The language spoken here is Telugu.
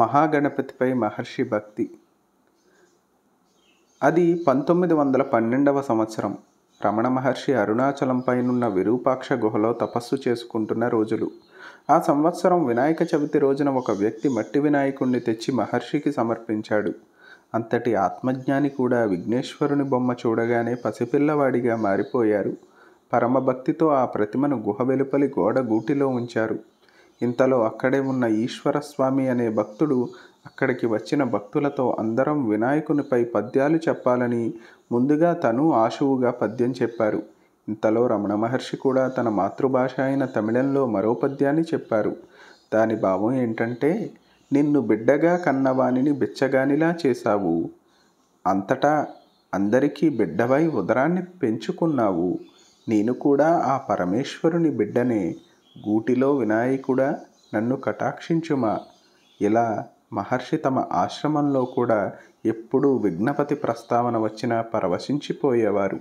మహాగణపతిపై మహర్షి భక్తి అది పంతొమ్మిది వందల పన్నెండవ సంవత్సరం రమణ మహర్షి అరుణాచలంపైనున్న విరూపాక్ష గుహలో తపస్సు చేసుకుంటున్న రోజులు ఆ సంవత్సరం వినాయక చవితి రోజున ఒక వ్యక్తి మట్టి వినాయకుణ్ణి తెచ్చి మహర్షికి సమర్పించాడు అంతటి ఆత్మజ్ఞాని కూడా విఘ్నేశ్వరుని బొమ్మ చూడగానే పసిపిల్లవాడిగా మారిపోయారు పరమభక్తితో ఆ ప్రతిమను గుహ వెలుపలి గోడ గూటిలో ఉంచారు ఇంతలో అక్కడే ఉన్న ఈశ్వరస్వామి అనే భక్తుడు అక్కడికి వచ్చిన భక్తులతో అందరం వినాయకునిపై పద్యాలు చెప్పాలని ముందుగా తను ఆశువుగా పద్యం చెప్పారు ఇంతలో రమణ మహర్షి కూడా తన మాతృభాష అయిన తమిళంలో మరో పద్యాన్ని చెప్పారు దాని భావం ఏంటంటే నిన్ను బిడ్డగా కన్నవానిని బిచ్చగానిలా చేశావు అంతటా అందరికీ బిడ్డవై ఉదరాన్ని పెంచుకున్నావు నేను కూడా ఆ పరమేశ్వరుని బిడ్డనే గూటిలో వినాయకుడా నన్ను కటాక్షించుమా ఇలా మహర్షి తమ ఆశ్రమంలో కూడా ఎప్పుడూ విఘ్నపతి ప్రస్తావన వచ్చినా పరవశించిపోయేవారు